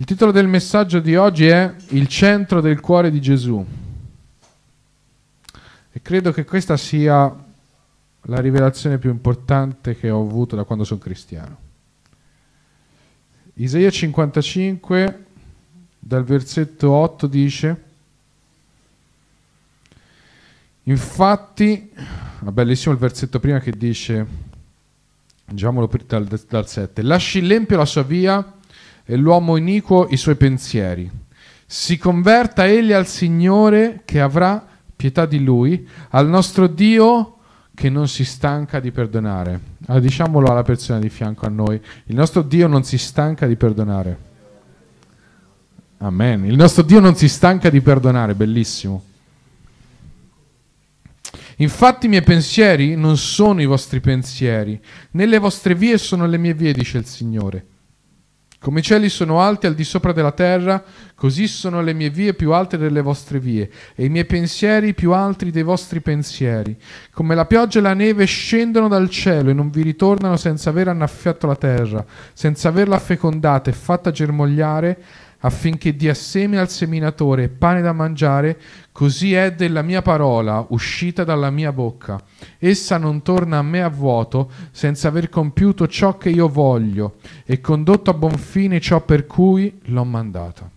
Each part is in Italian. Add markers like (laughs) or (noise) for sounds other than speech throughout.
Il titolo del messaggio di oggi è Il centro del cuore di Gesù. E credo che questa sia la rivelazione più importante che ho avuto da quando sono cristiano. Isaia 55 dal versetto 8 dice Infatti, è ah, bellissimo il versetto prima che dice, leggiamolo dal, dal 7, lasci l'empio la sua via e l'uomo iniquo i suoi pensieri. Si converta egli al Signore che avrà pietà di lui, al nostro Dio che non si stanca di perdonare. Allora, diciamolo alla persona di fianco a noi, il nostro Dio non si stanca di perdonare. Amen. Il nostro Dio non si stanca di perdonare, bellissimo. Infatti i miei pensieri non sono i vostri pensieri, né le vostre vie sono le mie vie, dice il Signore. Come i cieli sono alti al di sopra della terra, così sono le mie vie più alte delle vostre vie, e i miei pensieri più alti dei vostri pensieri. Come la pioggia e la neve scendono dal cielo e non vi ritornano senza aver annaffiato la terra, senza averla fecondata e fatta germogliare, affinché dia seme al seminatore e pane da mangiare, così è della mia parola uscita dalla mia bocca. Essa non torna a me a vuoto senza aver compiuto ciò che io voglio e condotto a buon fine ciò per cui l'ho mandata.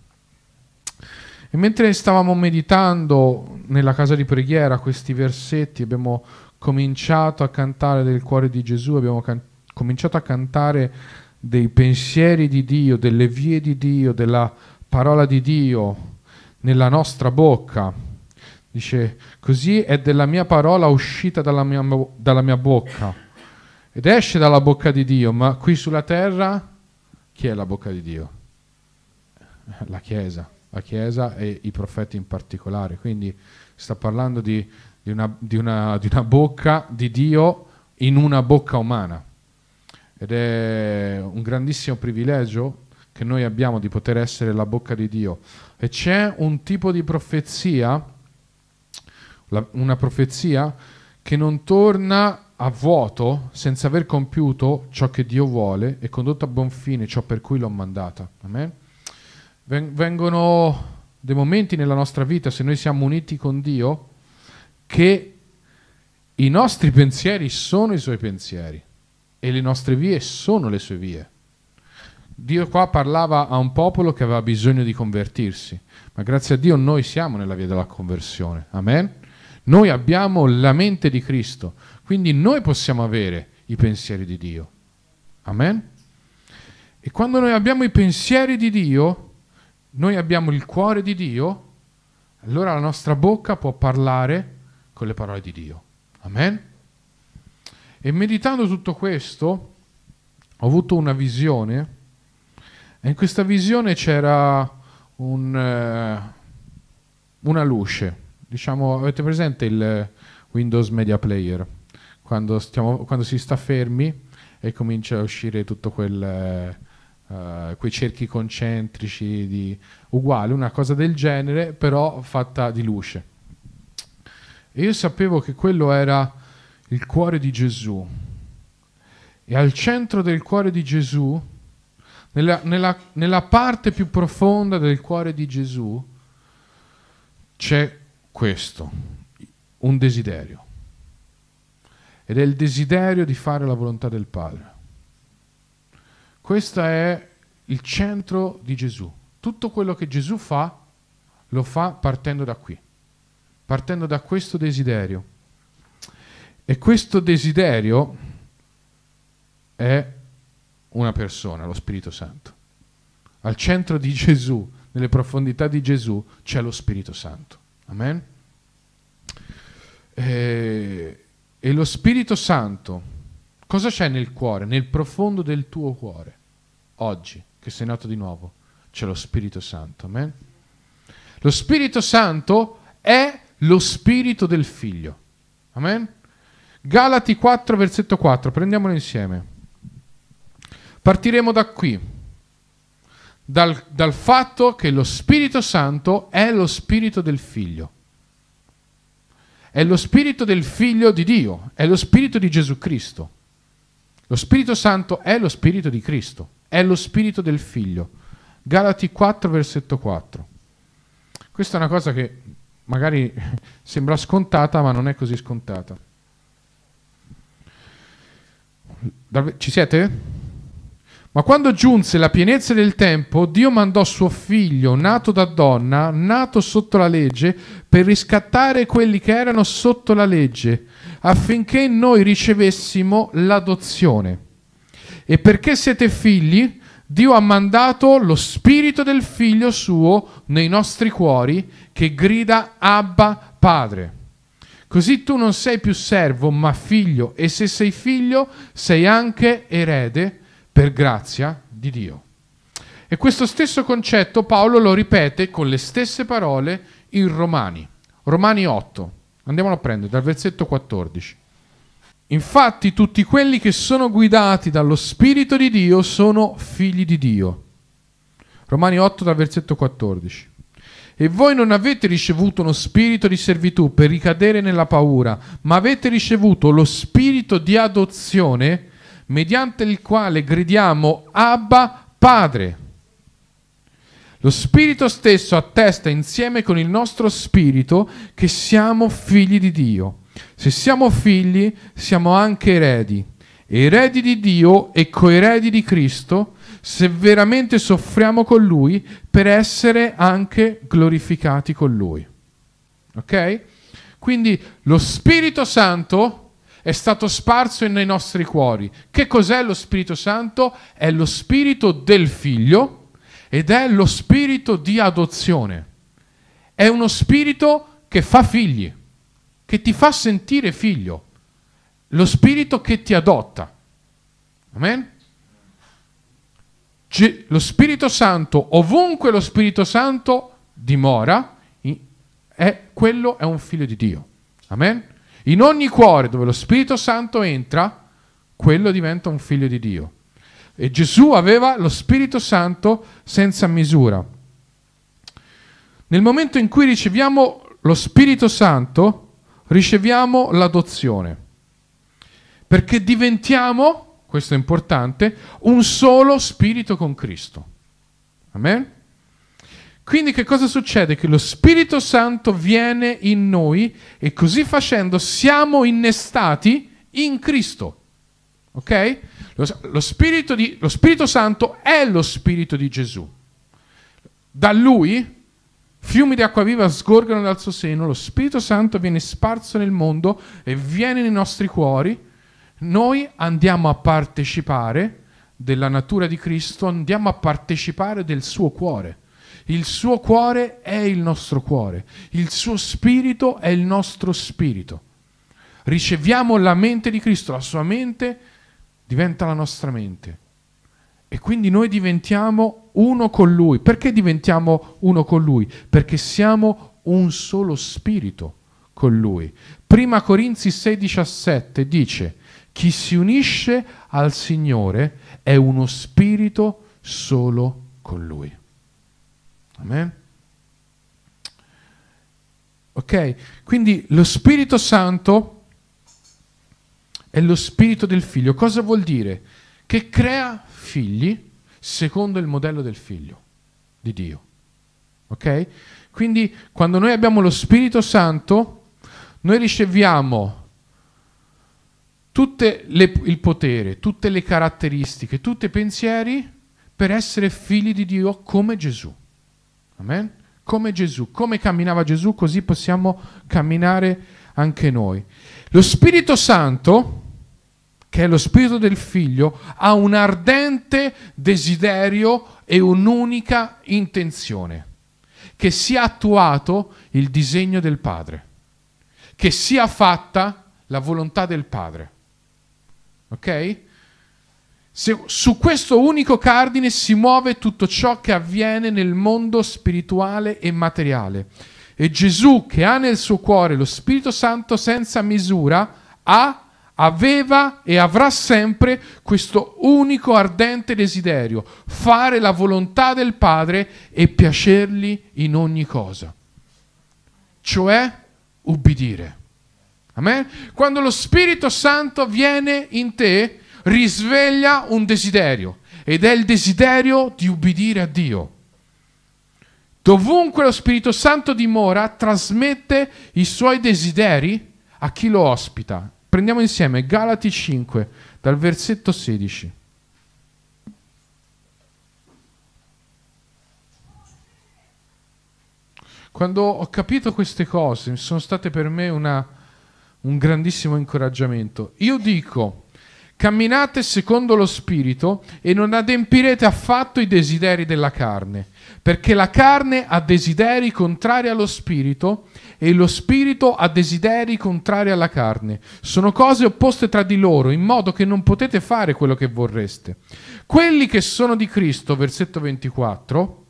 E mentre stavamo meditando nella casa di preghiera questi versetti, abbiamo cominciato a cantare del cuore di Gesù, abbiamo can- cominciato a cantare dei pensieri di Dio, delle vie di Dio, della parola di Dio nella nostra bocca. Dice, così è della mia parola uscita dalla mia, dalla mia bocca ed esce dalla bocca di Dio, ma qui sulla terra chi è la bocca di Dio? Eh, la Chiesa, la Chiesa e i profeti in particolare. Quindi sta parlando di, di, una, di, una, di una bocca di Dio in una bocca umana ed è un grandissimo privilegio che noi abbiamo di poter essere la bocca di Dio. E c'è un tipo di profezia, la, una profezia che non torna a vuoto senza aver compiuto ciò che Dio vuole e condotto a buon fine ciò per cui l'ho mandata. Amen? Vengono dei momenti nella nostra vita, se noi siamo uniti con Dio, che i nostri pensieri sono i suoi pensieri e le nostre vie sono le sue vie. Dio qua parlava a un popolo che aveva bisogno di convertirsi, ma grazie a Dio noi siamo nella via della conversione. Amen? Noi abbiamo la mente di Cristo, quindi noi possiamo avere i pensieri di Dio. Amen? E quando noi abbiamo i pensieri di Dio, noi abbiamo il cuore di Dio, allora la nostra bocca può parlare con le parole di Dio. Amen? E meditando tutto questo, ho avuto una visione e in questa visione c'era un, eh, una luce. Diciamo, avete presente il Windows Media Player? Quando, stiamo, quando si sta fermi e comincia a uscire tutto quel... Eh, Uh, quei cerchi concentrici di, uguale, una cosa del genere, però fatta di luce. E io sapevo che quello era il cuore di Gesù. E al centro del cuore di Gesù, nella, nella, nella parte più profonda del cuore di Gesù, c'è questo, un desiderio. Ed è il desiderio di fare la volontà del Padre. Questo è il centro di Gesù. Tutto quello che Gesù fa, lo fa partendo da qui, partendo da questo desiderio. E questo desiderio è una persona, lo Spirito Santo. Al centro di Gesù, nelle profondità di Gesù, c'è lo Spirito Santo. Amen? E, e lo Spirito Santo, cosa c'è nel cuore, nel profondo del tuo cuore, oggi, che sei nato di nuovo? C'è lo Spirito Santo. Amen? Lo Spirito Santo è lo Spirito del Figlio. Amen? Galati 4, versetto 4, prendiamolo insieme. Partiremo da qui, dal, dal fatto che lo Spirito Santo è lo Spirito del Figlio. È lo Spirito del Figlio di Dio, è lo Spirito di Gesù Cristo. Lo Spirito Santo è lo Spirito di Cristo, è lo Spirito del Figlio. Galati 4, versetto 4. Questa è una cosa che magari (laughs) sembra scontata, ma non è così scontata. Ci siete? Ma quando giunse la pienezza del tempo, Dio mandò suo figlio, nato da donna, nato sotto la legge, per riscattare quelli che erano sotto la legge, affinché noi ricevessimo l'adozione. E perché siete figli, Dio ha mandato lo spirito del figlio suo nei nostri cuori, che grida Abba Padre. Così tu non sei più servo, ma figlio, e se sei figlio, sei anche erede per grazia di Dio. E questo stesso concetto Paolo lo ripete con le stesse parole in Romani, Romani 8. Andiamolo a prendere dal versetto 14. Infatti tutti quelli che sono guidati dallo Spirito di Dio sono figli di Dio. Romani 8 dal versetto 14. E voi non avete ricevuto uno spirito di servitù per ricadere nella paura, ma avete ricevuto lo spirito di adozione mediante il quale gridiamo Abba Padre. Lo Spirito stesso attesta insieme con il nostro spirito che siamo figli di Dio. Se siamo figli, siamo anche eredi, eredi di Dio e coeredi di Cristo, se veramente soffriamo con Lui per essere anche glorificati con Lui. Ok? Quindi lo Spirito Santo è stato sparso nei nostri cuori. Che cos'è lo Spirito Santo? È lo Spirito del Figlio ed è lo Spirito di adozione. È uno Spirito che fa figli, che ti fa sentire figlio, lo Spirito che ti adotta. Amen? G- lo Spirito Santo, ovunque lo Spirito Santo dimora, è, quello è un figlio di Dio. Amen? In ogni cuore dove lo Spirito Santo entra, quello diventa un figlio di Dio. E Gesù aveva lo Spirito Santo senza misura. Nel momento in cui riceviamo lo Spirito Santo, riceviamo l'adozione, perché diventiamo questo è importante, un solo spirito con Cristo. Amen? Quindi che cosa succede? Che lo Spirito Santo viene in noi e così facendo siamo innestati in Cristo. Ok? Lo, lo, spirito di, lo Spirito Santo è lo Spirito di Gesù. Da lui fiumi di acqua viva sgorgano dal suo seno, lo Spirito Santo viene sparso nel mondo e viene nei nostri cuori noi andiamo a partecipare della natura di Cristo, andiamo a partecipare del suo cuore. Il suo cuore è il nostro cuore, il suo spirito è il nostro spirito. Riceviamo la mente di Cristo, la sua mente diventa la nostra mente. E quindi noi diventiamo uno con Lui. Perché diventiamo uno con Lui? Perché siamo un solo spirito con Lui. Prima Corinzi 6,17 dice chi si unisce al Signore è uno spirito solo con Lui. Amen? Ok? Quindi lo Spirito Santo è lo Spirito del Figlio. Cosa vuol dire? Che crea figli secondo il modello del Figlio, di Dio. Ok? Quindi quando noi abbiamo lo Spirito Santo, noi riceviamo tutto il potere, tutte le caratteristiche, tutti i pensieri per essere figli di Dio come Gesù. Amen? Come Gesù, come camminava Gesù, così possiamo camminare anche noi. Lo Spirito Santo, che è lo Spirito del Figlio, ha un ardente desiderio e un'unica intenzione, che sia attuato il disegno del Padre, che sia fatta la volontà del Padre. Ok? Se, su questo unico cardine si muove tutto ciò che avviene nel mondo spirituale e materiale. E Gesù, che ha nel suo cuore lo Spirito Santo senza misura, ha, aveva e avrà sempre questo unico ardente desiderio, fare la volontà del Padre e piacergli in ogni cosa. Cioè, ubbidire. Amen? Quando lo Spirito Santo viene in te, risveglia un desiderio ed è il desiderio di ubbidire a Dio. Dovunque lo Spirito Santo dimora, trasmette i suoi desideri a chi lo ospita. Prendiamo insieme Galati 5, dal versetto 16. Quando ho capito queste cose, sono state per me una un grandissimo incoraggiamento. Io dico, camminate secondo lo Spirito e non adempirete affatto i desideri della carne, perché la carne ha desideri contrari allo Spirito e lo Spirito ha desideri contrari alla carne. Sono cose opposte tra di loro, in modo che non potete fare quello che vorreste. Quelli che sono di Cristo, versetto 24,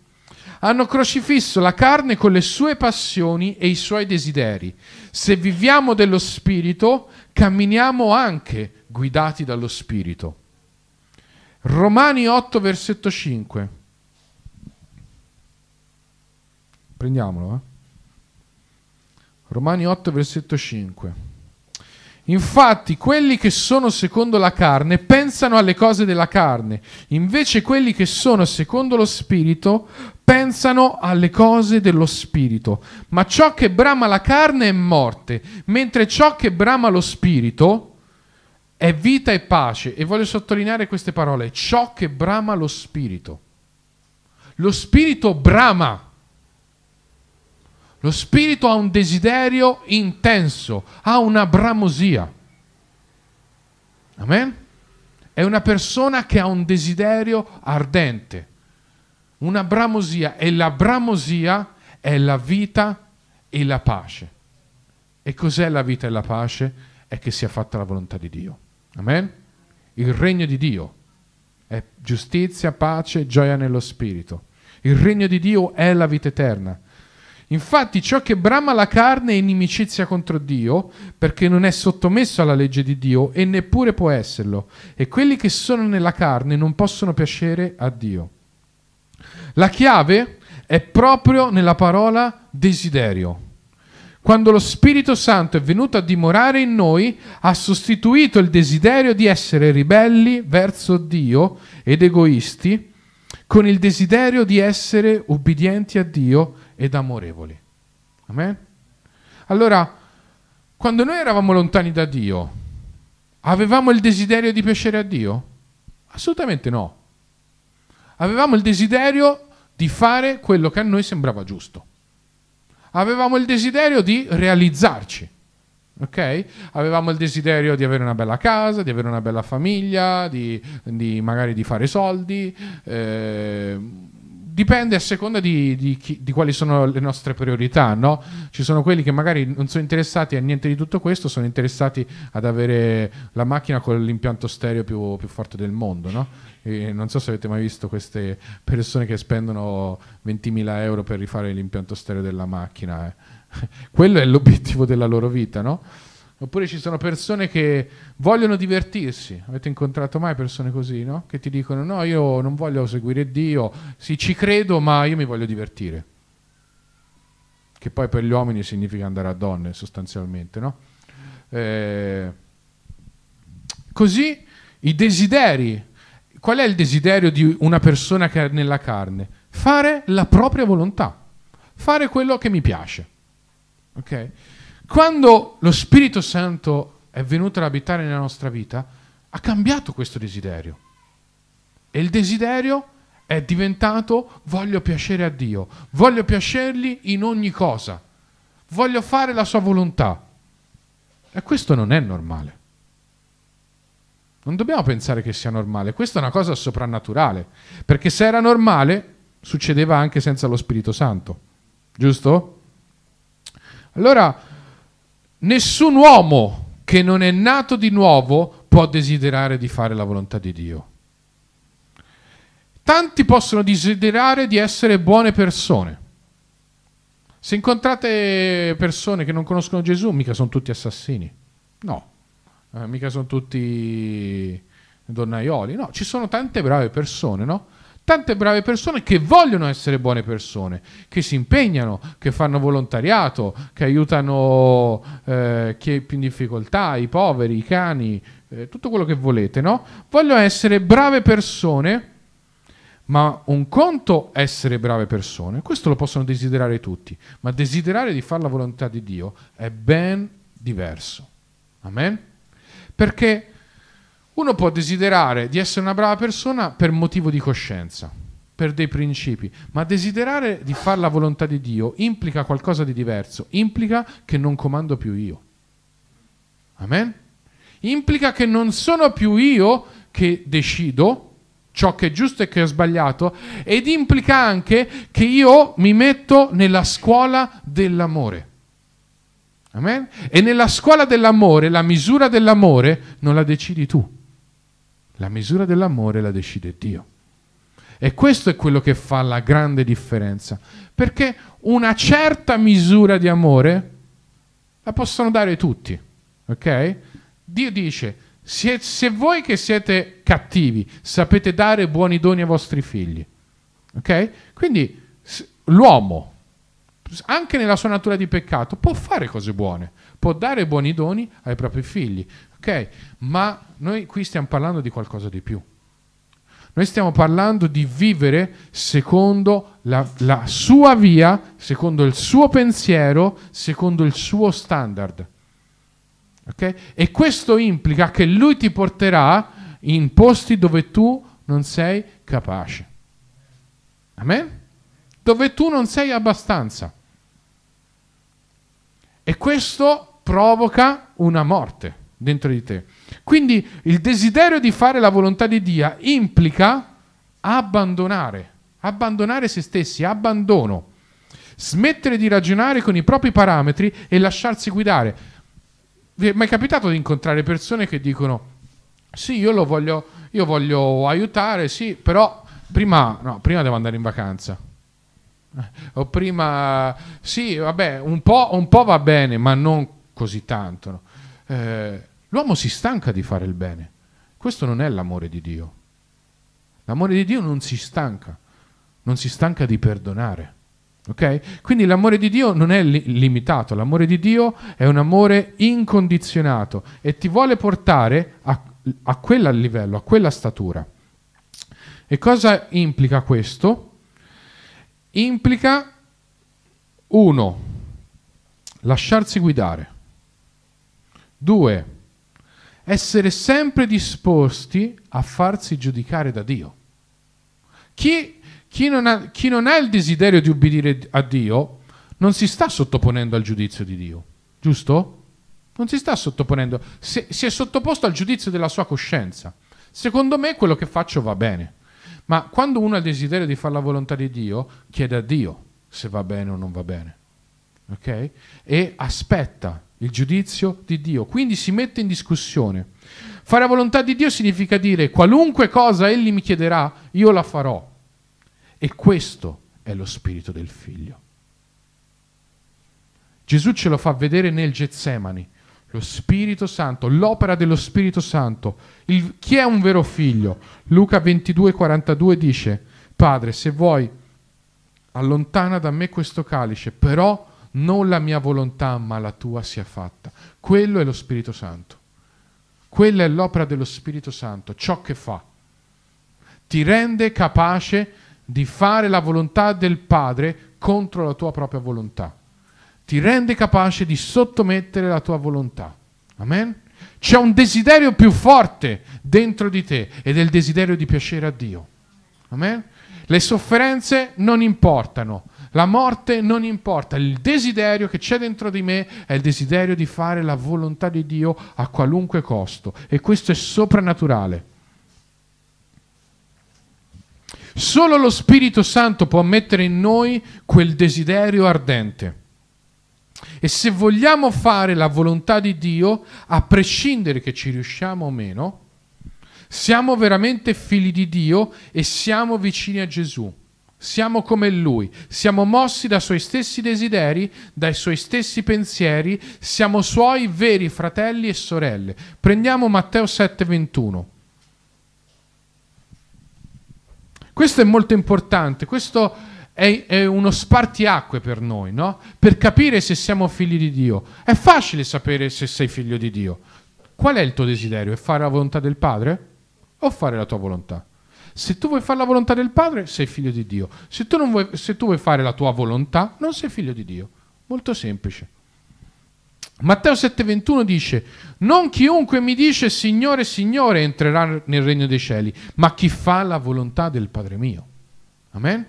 hanno crocifisso la carne con le sue passioni e i suoi desideri. Se viviamo dello Spirito, camminiamo anche guidati dallo Spirito. Romani 8, versetto 5. Prendiamolo. Eh? Romani 8, versetto 5. Infatti, quelli che sono secondo la carne pensano alle cose della carne, invece quelli che sono secondo lo spirito pensano alle cose dello spirito, ma ciò che brama la carne è morte, mentre ciò che brama lo spirito è vita e pace. E voglio sottolineare queste parole, ciò che brama lo spirito. Lo spirito brama. Lo spirito ha un desiderio intenso, ha una bramosia. Amen? È una persona che ha un desiderio ardente una bramosia e la bramosia è la vita e la pace. E cos'è la vita e la pace? È che sia fatta la volontà di Dio. Amen? Il regno di Dio è giustizia, pace, gioia nello spirito. Il regno di Dio è la vita eterna. Infatti ciò che brama la carne è inimicizia contro Dio, perché non è sottomesso alla legge di Dio e neppure può esserlo. E quelli che sono nella carne non possono piacere a Dio. La chiave è proprio nella parola desiderio. Quando lo Spirito Santo è venuto a dimorare in noi, ha sostituito il desiderio di essere ribelli verso Dio ed egoisti con il desiderio di essere ubbidienti a Dio ed amorevoli. Amen? Allora, quando noi eravamo lontani da Dio, avevamo il desiderio di piacere a Dio? Assolutamente no. Avevamo il desiderio di fare quello che a noi sembrava giusto. Avevamo il desiderio di realizzarci. Ok? Avevamo il desiderio di avere una bella casa, di avere una bella famiglia, di, di magari di fare soldi. Eh, dipende a seconda di, di, chi, di, quali sono le nostre priorità, no? Ci sono quelli che magari non sono interessati a niente di tutto questo, sono interessati ad avere la macchina con l'impianto stereo più, più forte del mondo, no? non so se avete mai visto queste persone che spendono 20.000 euro per rifare l'impianto stereo della macchina. Eh. (laughs) Quello è l'obiettivo della loro vita, no? Oppure ci sono persone che vogliono divertirsi. Avete incontrato mai persone così, no? Che ti dicono: No, io non voglio seguire Dio, sì, ci credo, ma io mi voglio divertire. Che poi per gli uomini significa andare a donne, sostanzialmente, no? Eh, così i desideri. Qual è il desiderio di una persona che è nella carne? Fare la propria volontà, fare quello che mi piace. Ok? Quando lo Spirito Santo è venuto ad abitare nella nostra vita, ha cambiato questo desiderio. E il desiderio è diventato voglio piacere a Dio, voglio piacergli in ogni cosa, voglio fare la sua volontà. E questo non è normale. Non dobbiamo pensare che sia normale, questa è una cosa soprannaturale, perché se era normale succedeva anche senza lo Spirito Santo, giusto? Allora nessun uomo che non è nato di nuovo può desiderare di fare la volontà di Dio. Tanti possono desiderare di essere buone persone. Se incontrate persone che non conoscono Gesù, mica sono tutti assassini. No, eh, mica sono tutti donnaioli. No, ci sono tante brave persone, no? tante brave persone che vogliono essere buone persone, che si impegnano, che fanno volontariato, che aiutano eh, chi è più in difficoltà, i poveri, i cani, eh, tutto quello che volete, no? Vogliono essere brave persone, ma un conto essere brave persone, questo lo possono desiderare tutti, ma desiderare di fare la volontà di Dio è ben diverso. Amen? Perché uno può desiderare di essere una brava persona per motivo di coscienza, per dei principi, ma desiderare di fare la volontà di Dio implica qualcosa di diverso, implica che non comando più io. Amen? Implica che non sono più io che decido ciò che è giusto e che è sbagliato ed implica anche che io mi metto nella scuola dell'amore. Amen? E nella scuola dell'amore, la misura dell'amore non la decidi tu la misura dell'amore la decide Dio. E questo è quello che fa la grande differenza, perché una certa misura di amore la possono dare tutti, ok? Dio dice, se, se voi che siete cattivi sapete dare buoni doni ai vostri figli, ok? Quindi l'uomo, anche nella sua natura di peccato, può fare cose buone, può dare buoni doni ai propri figli, ok? Ma noi qui stiamo parlando di qualcosa di più. Noi stiamo parlando di vivere secondo la, la, sua via, secondo il suo pensiero, secondo il suo standard. Okay? E questo implica che lui ti porterà in posti dove tu non sei capace. Amen? Dove tu non sei abbastanza. E questo provoca una morte dentro di te. Quindi il desiderio di fare la volontà di Dio implica abbandonare, abbandonare se stessi, abbandono, smettere di ragionare con i propri parametri e lasciarsi guidare. Vi è mai capitato di incontrare persone che dicono sì, io lo voglio, io voglio aiutare, sì, però prima, no, prima devo andare in vacanza. Eh, o prima, sì, vabbè, un po', un po' va bene, ma non così tanto. Eh, l'uomo si stanca di fare il bene. Questo non è l'amore di Dio. L'amore di Dio non si stanca, non si stanca di perdonare. Okay? Quindi l'amore di Dio non è li- limitato, l'amore di Dio è un amore incondizionato e ti vuole portare a, a quel livello, a quella statura. E cosa implica questo? Implica, uno, lasciarsi guidare. Due, essere sempre disposti a farsi giudicare da Dio. Chi, chi, non ha, chi non ha il desiderio di ubbidire a Dio non si sta sottoponendo al giudizio di Dio, giusto? Non si sta sottoponendo, si, si è sottoposto al giudizio della sua coscienza. Secondo me quello che faccio va bene, ma quando uno ha il desiderio di fare la volontà di Dio, chiede a Dio se va bene o non va bene, ok? E aspetta il giudizio di Dio. Quindi si mette in discussione. Fare la volontà di Dio significa dire qualunque cosa Egli mi chiederà, io la farò. E questo è lo spirito del figlio. Gesù ce lo fa vedere nel Getsemani. Lo Spirito Santo, l'opera dello Spirito Santo. Il, chi è un vero figlio? Luca 22:42 dice, Padre, se vuoi, allontana da me questo calice, però non la mia volontà ma la tua sia fatta. Quello è lo Spirito Santo. Quella è l'opera dello Spirito Santo, ciò che fa. Ti rende capace di fare la volontà del Padre contro la tua propria volontà. Ti rende capace di sottomettere la tua volontà. Amen? C'è un desiderio più forte dentro di te ed è il desiderio di piacere a Dio. Amen? Le sofferenze non importano, la morte non importa, il desiderio che c'è dentro di me è il desiderio di fare la volontà di Dio a qualunque costo e questo è soprannaturale. Solo lo Spirito Santo può mettere in noi quel desiderio ardente. E se vogliamo fare la volontà di Dio, a prescindere che ci riusciamo o meno, siamo veramente figli di Dio e siamo vicini a Gesù. Siamo come Lui, siamo mossi dai Suoi stessi desideri, dai Suoi stessi pensieri, siamo Suoi veri fratelli e sorelle. Prendiamo Matteo 7:21. Questo è molto importante, questo è, è uno spartiacque per noi, no? per capire se siamo figli di Dio. È facile sapere se sei figlio di Dio. Qual è il tuo desiderio? È fare la volontà del Padre o fare la tua volontà? Se tu vuoi fare la volontà del Padre, sei figlio di Dio. Se tu, vuoi, se tu vuoi fare la tua volontà, non sei figlio di Dio. Molto semplice. Matteo 7:21 dice, non chiunque mi dice Signore, Signore entrerà nel regno dei cieli, ma chi fa la volontà del Padre mio. Amen?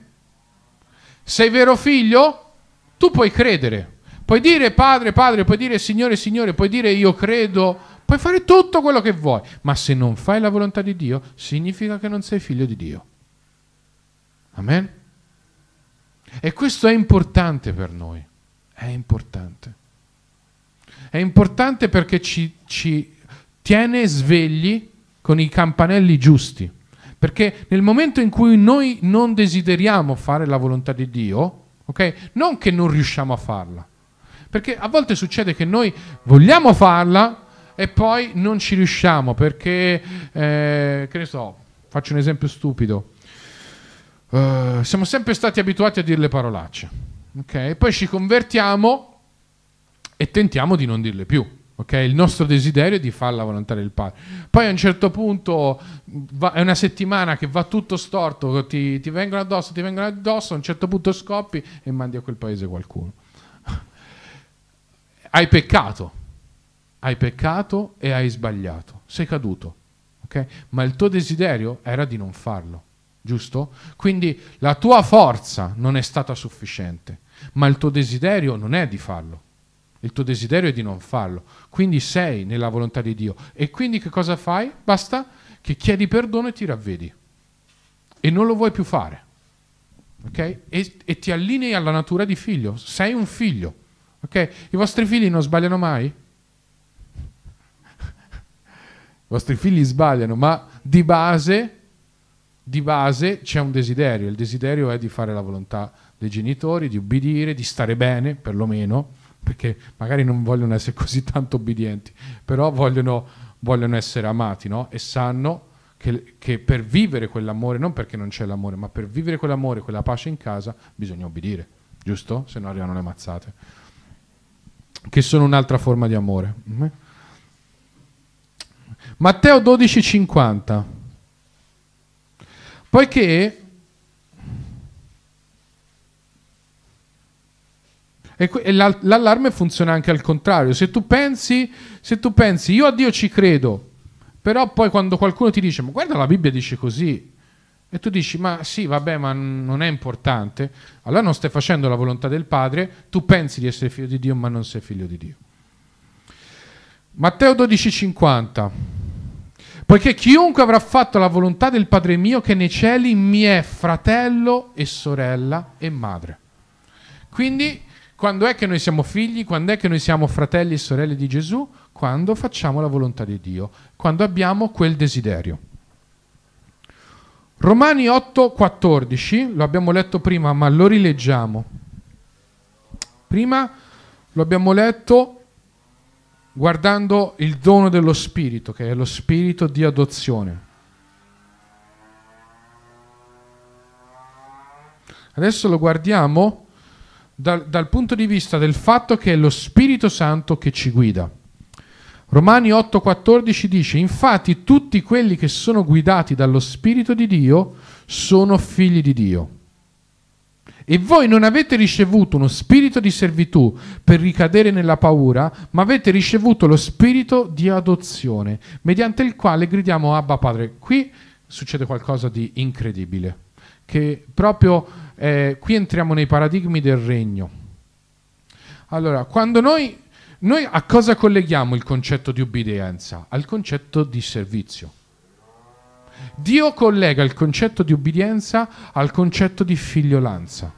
Sei vero figlio? Tu puoi credere. Puoi dire Padre, Padre, puoi dire Signore, Signore, puoi dire io credo Puoi fare tutto quello che vuoi, ma se non fai la volontà di Dio, significa che non sei figlio di Dio. Amen? E questo è importante per noi, è importante. È importante perché ci, ci tiene svegli con i campanelli giusti, perché nel momento in cui noi non desideriamo fare la volontà di Dio, ok? Non che non riusciamo a farla, perché a volte succede che noi vogliamo farla, e poi non ci riusciamo perché, eh, che ne so, faccio un esempio stupido. Uh, siamo sempre stati abituati a dire le parolacce, ok? Poi ci convertiamo e tentiamo di non dirle più. Okay, il nostro desiderio è di farla volontà del padre. Poi a un certo punto mm, va, è una settimana che va tutto storto, ti, ti, vengono addosso, ti vengono addosso, a un certo punto scoppi e mandi a quel paese qualcuno. (laughs) Hai peccato, hai peccato e hai sbagliato, sei caduto, okay? ma il tuo desiderio era di non farlo, giusto? Quindi la tua forza non è stata sufficiente, ma il tuo desiderio non è di farlo, il tuo desiderio è di non farlo, quindi sei nella volontà di Dio e quindi che cosa fai? Basta che chiedi perdono e ti ravvedi e non lo vuoi più fare. Okay? E, e ti allinei alla natura di figlio, sei un figlio. Okay? I vostri figli non sbagliano mai? I vostri figli sbagliano, ma di base, di base c'è un desiderio. Il desiderio è di fare la volontà dei genitori, di ubbidire, di stare bene, perlomeno, perché magari non vogliono essere (laughs) così tanto obbedienti, però vogliono, vogliono essere amati, no? E sanno che, che per vivere quell'amore, non perché non c'è l'amore, ma per vivere quell'amore, quella pace in casa, bisogna obbedire, giusto? Se no arrivano le mazzate. Che sono un'altra forma di amore. Matteo 12,50. Poiché... E l'allarme funziona anche al contrario. Se tu pensi, se tu pensi, io a Dio ci credo, però poi quando qualcuno ti dice, ma guarda la Bibbia dice così, e tu dici, ma sì, vabbè, ma non è importante, allora non stai facendo la volontà del Padre, tu pensi di essere figlio di Dio, ma non sei figlio di Dio. Matteo 12,50 Poiché chiunque avrà fatto la volontà del Padre mio che nei cieli mi è fratello e sorella e madre. Quindi, quando è che noi siamo figli? Quando è che noi siamo fratelli e sorelle di Gesù? Quando facciamo la volontà di Dio, quando abbiamo quel desiderio. Romani 8:14, lo abbiamo letto prima, ma lo rileggiamo. Prima lo abbiamo letto guardando il dono dello Spirito, che è lo Spirito di adozione. Adesso lo guardiamo dal, dal, punto di vista del fatto che è lo Spirito Santo che ci guida. Romani 8:14 dice, infatti tutti quelli che sono guidati dallo Spirito di Dio sono figli di Dio. E voi non avete ricevuto uno spirito di servitù per ricadere nella paura, ma avete ricevuto lo spirito di adozione, mediante il quale gridiamo Abba Padre. Qui succede qualcosa di incredibile, che proprio eh, qui entriamo nei paradigmi del regno. Allora, quando noi, noi a cosa colleghiamo il concetto di ubbidienza? Al concetto di servizio. Dio collega il concetto di obbedienza al concetto di figliolanza.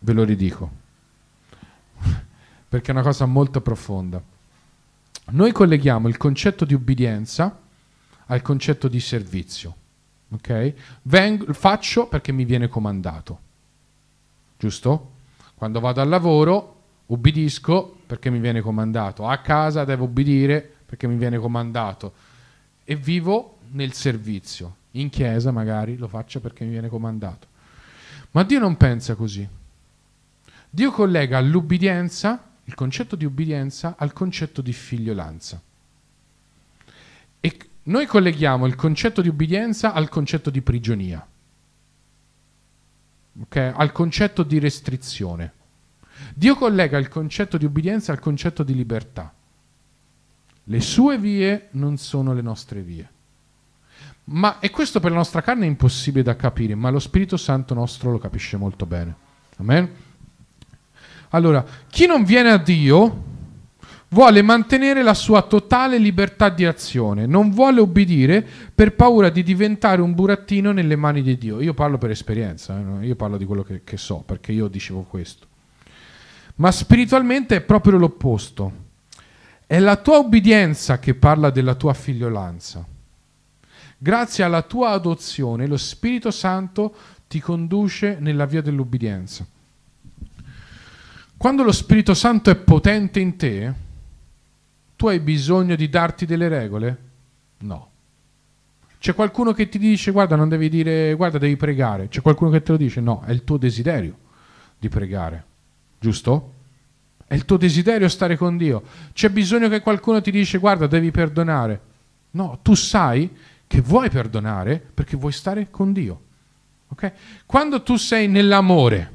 Ve lo ridico, perché è una cosa molto profonda. Noi colleghiamo il concetto di obbedienza al concetto di servizio. Ok? Vengo, faccio perché mi viene comandato. Giusto? Quando vado al lavoro, ubbidisco perché mi viene comandato. A casa devo ubbidire perché mi viene comandato e vivo nel servizio. In chiesa magari lo faccio perché mi viene comandato. Ma Dio non pensa così. Dio collega l'ubbidienza, il concetto di ubbidienza, al concetto di figliolanza. E noi colleghiamo il concetto di ubbidienza al concetto di prigionia, okay? al concetto di restrizione. Dio collega il concetto di ubbidienza al concetto di libertà. Le sue vie non sono le nostre vie. Ma, e questo per la nostra carne è impossibile da capire, ma lo Spirito Santo nostro lo capisce molto bene. Amen? Allora, chi non viene a Dio vuole mantenere la sua totale libertà di azione, non vuole obbedire per paura di diventare un burattino nelle mani di Dio. Io parlo per esperienza, eh? io parlo di quello che, che so, perché io dicevo questo. Ma spiritualmente è proprio l'opposto. È la tua obbedienza che parla della tua figliolanza. Grazie alla tua adozione lo Spirito Santo ti conduce nella via dell'obbedienza. Quando lo Spirito Santo è potente in te, tu hai bisogno di darti delle regole? No. C'è qualcuno che ti dice guarda non devi dire guarda devi pregare, c'è qualcuno che te lo dice no, è il tuo desiderio di pregare, giusto? È il tuo desiderio stare con Dio. C'è bisogno che qualcuno ti dice guarda devi perdonare. No, tu sai che vuoi perdonare perché vuoi stare con Dio. Okay? Quando tu sei nell'amore,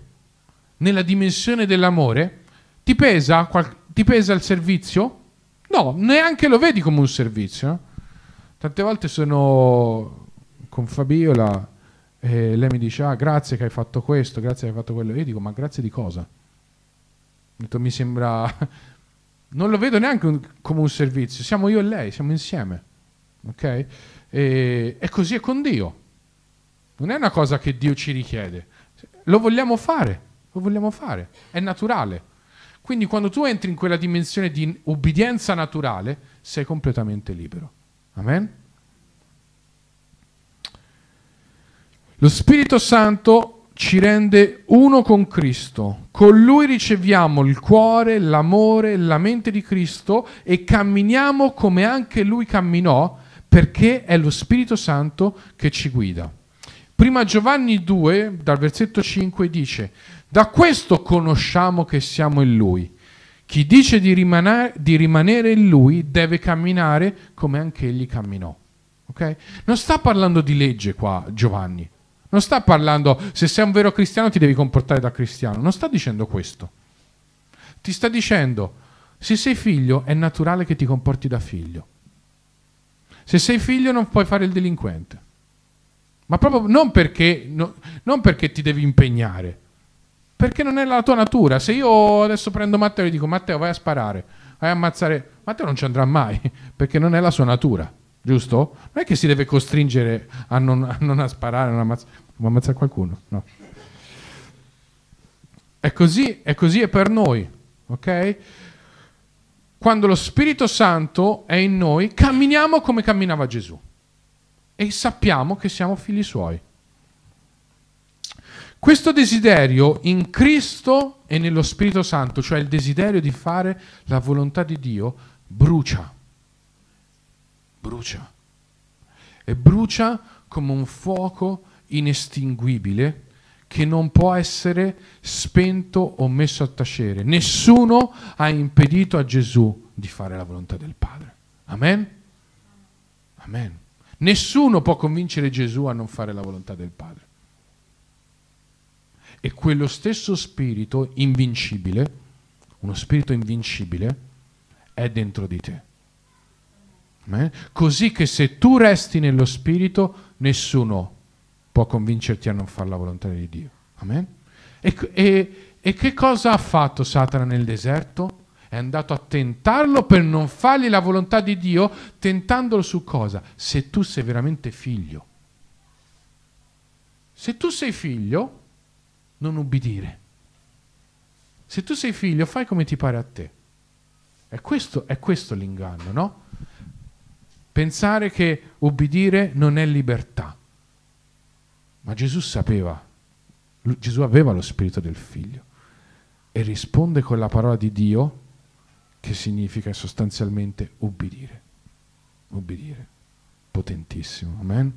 nella dimensione dell'amore, ti pesa, ti pesa il servizio? No, neanche lo vedi come un servizio. Eh? Tante volte sono con Fabiola e lei mi dice ah grazie che hai fatto questo, grazie che hai fatto quello. Io dico ma grazie di cosa? Detto, mi sembra... (laughs) Non lo vedo neanche un, come un servizio, siamo io e lei, siamo insieme. Ok? E, e così è con Dio. Non è una cosa che Dio ci richiede. Lo vogliamo fare, lo vogliamo fare, è naturale. Quindi quando tu entri in quella dimensione di obbedienza naturale, sei completamente libero. Amen? Lo Spirito Santo ci rende uno con Cristo. Con Lui riceviamo il cuore, l'amore, la mente di Cristo e camminiamo come anche Lui camminò perché è lo Spirito Santo che ci guida. Prima Giovanni 2, dal versetto 5, dice, da questo conosciamo che siamo in Lui. Chi dice di, rimanere, di rimanere in Lui deve camminare come anche Egli camminò. Okay? Non sta parlando di legge qua Giovanni, non sta parlando se sei un vero cristiano ti devi comportare da cristiano, non sta dicendo questo. Ti sta dicendo se sei figlio è naturale che ti comporti da figlio. Se sei figlio non puoi fare il delinquente. Ma proprio non perché, no, non perché ti devi impegnare, perché non è la tua natura. Se io adesso prendo Matteo e gli dico Matteo vai a sparare, vai a ammazzare, Matteo non ci andrà mai, (laughs) perché non è la sua natura giusto? Non è che si deve costringere a non, a non a sparare, a non ammazzare, ammazzare qualcuno, no. È così, è così è per noi, ok? Quando lo Spirito Santo è in noi, camminiamo come camminava Gesù e sappiamo che siamo figli suoi. Questo desiderio in Cristo e nello Spirito Santo, cioè il desiderio di fare la volontà di Dio, brucia brucia e brucia come un fuoco inestinguibile che non può essere spento o messo a tacere. Nessuno ha impedito a Gesù di fare la volontà del Padre. Amen? Amen. Nessuno può convincere Gesù a non fare la volontà del Padre. E quello stesso spirito invincibile, uno spirito invincibile, è dentro di te eh? così che se tu resti nello Spirito, nessuno può convincerti a non fare la volontà di Dio. E, e, e che cosa ha fatto Satana nel deserto? È andato a tentarlo per non fargli la volontà di Dio, tentandolo su cosa? Se tu sei veramente figlio. Se tu sei figlio, non ubbidire. Se tu sei figlio, fai come ti pare a te. È questo, è questo l'inganno, no? pensare che ubbidire non è libertà. Ma Gesù sapeva, Gesù aveva lo spirito del figlio e risponde con la parola di Dio che significa sostanzialmente ubbidire. Ubbidire. Potentissimo. Amen.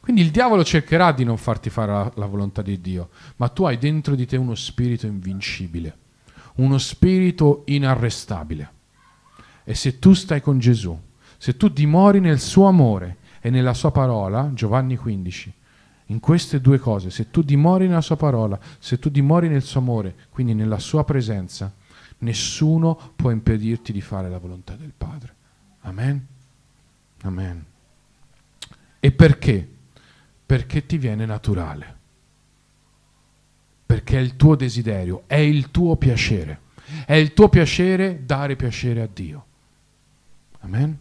Quindi il diavolo cercherà di non farti fare la, la, volontà di Dio, ma tu hai dentro di te uno spirito invincibile, uno spirito inarrestabile. E se tu stai con Gesù, se tu dimori nel suo amore e nella sua parola, Giovanni 15, in queste due cose, se tu dimori nella sua parola, se tu dimori nel suo amore, quindi nella sua presenza, nessuno può impedirti di fare la volontà del Padre. Amen? Amen. E perché? Perché ti viene naturale. Perché è il tuo desiderio, è il tuo piacere. È il tuo piacere dare piacere a Dio. Amen?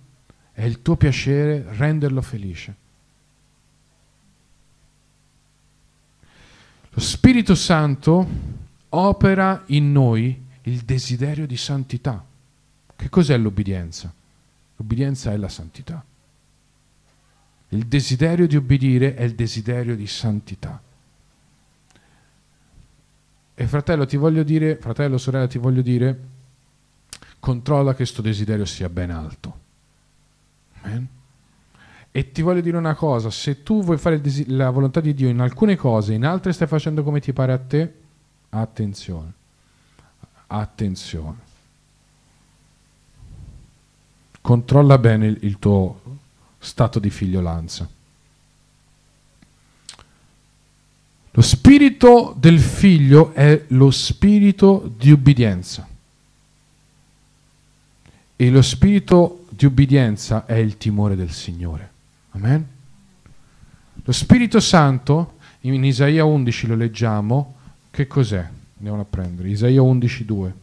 è il tuo piacere renderlo felice. Lo Spirito Santo opera in noi il desiderio di santità. Che cos'è l'obbedienza? L'obbedienza è la santità. Il desiderio di obbedire è il desiderio di santità. E fratello, ti voglio dire, fratello, sorella, ti voglio dire, controlla che questo desiderio sia ben alto. Amen. E ti voglio dire una cosa, se tu vuoi fare la volontà di Dio in alcune cose, in altre stai facendo come ti pare a te, attenzione, attenzione. Controlla bene il, il tuo stato di figliolanza. Lo spirito del figlio è lo spirito di ubbidienza e lo spirito di ubbidienza è il timore del Signore. Amen? Lo Spirito Santo, in Isaia 11 lo leggiamo, che cos'è? Andiamo a prendere. Isaia 11, 2.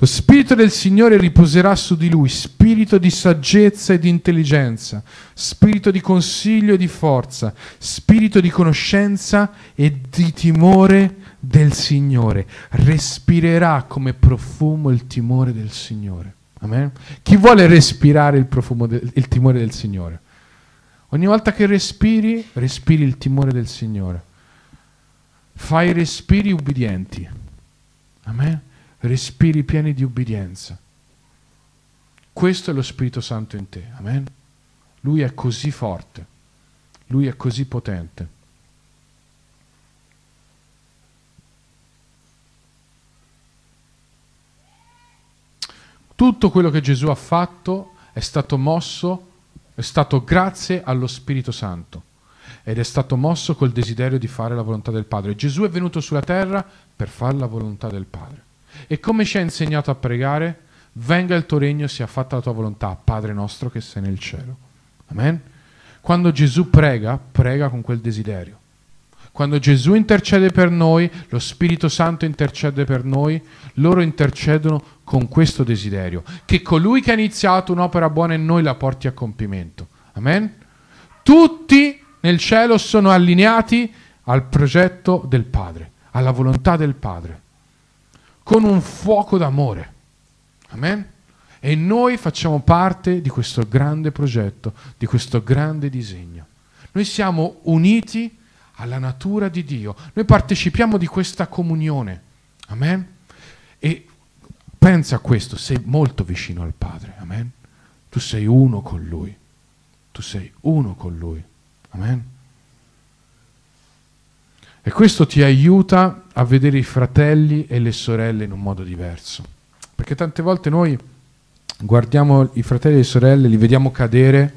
Lo spirito del Signore riposerà su di lui, spirito di saggezza e di intelligenza, spirito di consiglio e di forza, spirito di conoscenza e di timore del Signore. Respirerà come profumo il timore del Signore. Amen? Chi vuole respirare il, profumo del, il timore del Signore? Ogni volta che respiri, respiri il timore del Signore. Fai respiri ubbidienti. Amen? respiri pieni di ubbidienza. Questo è lo Spirito Santo in te. Amen. Lui è così forte. Lui è così potente. Tutto quello che Gesù ha fatto è stato mosso, è stato grazie allo Spirito Santo ed è stato mosso col desiderio di fare la volontà del Padre. Gesù è venuto sulla terra per fare la volontà del Padre. E come ci ha insegnato a pregare? Venga il tuo regno, sia fatta la tua volontà, Padre nostro che sei nel cielo. Amen. Quando Gesù prega, prega con quel desiderio. Quando Gesù intercede per noi, lo Spirito Santo intercede per noi, loro intercedono con questo desiderio, che colui che ha iniziato un'opera buona in noi la porti a compimento. Amen. Tutti nel cielo sono allineati al progetto del Padre, alla volontà del Padre con un fuoco d'amore. Amen? E noi facciamo parte di questo grande progetto, di questo grande disegno. Noi siamo uniti alla natura di Dio, noi partecipiamo di questa comunione. Amen? E pensa a questo, sei molto vicino al Padre. Amen? Tu sei uno con Lui. Tu sei uno con Lui. Amen? E questo ti aiuta a vedere i fratelli e le sorelle in un modo diverso. Perché tante volte noi guardiamo i fratelli e le sorelle, li vediamo cadere,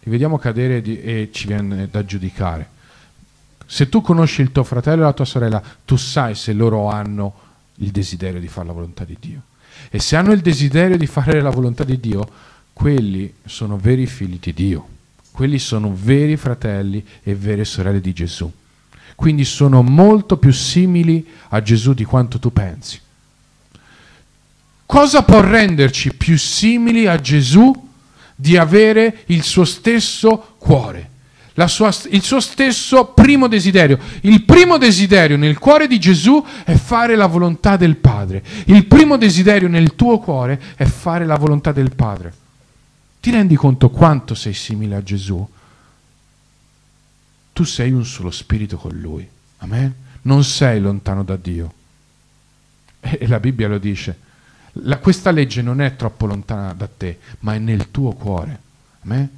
li vediamo cadere e ci viene da giudicare. Se tu conosci il tuo fratello e la tua sorella, tu sai se loro hanno il desiderio di fare la volontà di Dio. E se hanno il desiderio di fare la volontà di Dio, quelli sono veri figli di Dio, quelli sono veri fratelli e vere sorelle di Gesù. Quindi sono molto più simili a Gesù di quanto tu pensi. Cosa può renderci più simili a Gesù di avere il suo stesso cuore? Sua, il suo stesso primo desiderio. Il primo desiderio nel cuore di Gesù è fare la volontà del Padre. Il primo desiderio nel tuo cuore è fare la volontà del Padre. Ti rendi conto quanto sei simile a Gesù? tu sei un solo spirito con lui. Amen? Non sei lontano da Dio. E la Bibbia lo dice. La, questa legge non è troppo lontana da te, ma è nel tuo cuore. Amen?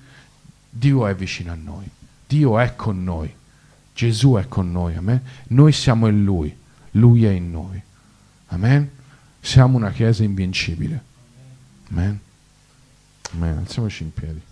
Dio è vicino a noi. Dio è con noi. Gesù è con noi. Amen? Noi siamo in Lui. Lui è in noi. Amen? Siamo una chiesa invincibile. Amen? Amen. Alziamoci in piedi.